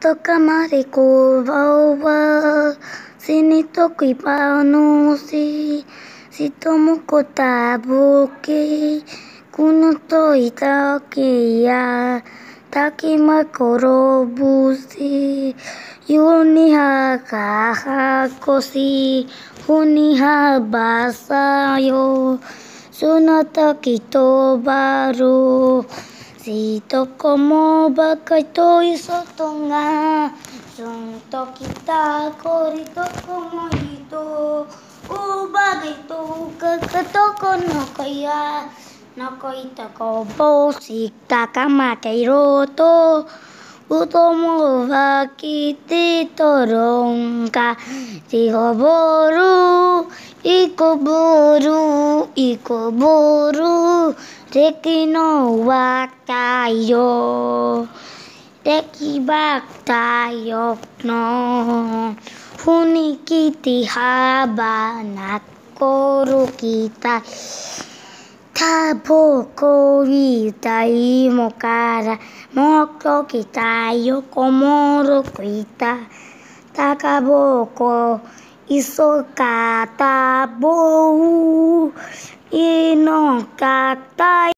tokamari ko wawa sinitoki panusi sitomuko tabuki kunotoi taki ya takimakorobusi yuniha kahakosi huniha basayo sunataki tobaru しとこもばかり遠いとがすんときたこりとこもいとおばげとかかとこのこやのこいとこぼしたかまけいろとうともはきてとろんかしほぼるいこぼるいこぼる敵の若いよ敵ばったよの踏切て幅な転きたいタバコみたいもからもっときたよこもるくいたタカボコ e sou catabu e não catai.